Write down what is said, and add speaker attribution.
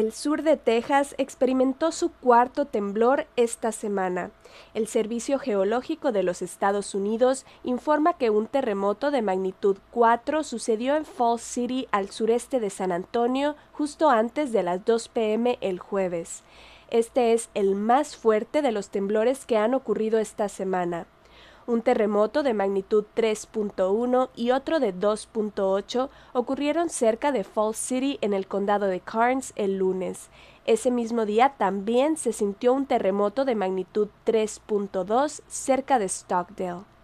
Speaker 1: El sur de Texas experimentó su cuarto temblor esta semana. El Servicio Geológico de los Estados Unidos informa que un terremoto de magnitud 4 sucedió en Falls City al sureste de San Antonio justo antes de las 2 pm el jueves. Este es el más fuerte de los temblores que han ocurrido esta semana. Un terremoto de magnitud 3.1 y otro de 2.8 ocurrieron cerca de Falls City en el condado de Carnes el lunes. Ese mismo día también se sintió un terremoto de magnitud 3.2 cerca de Stockdale.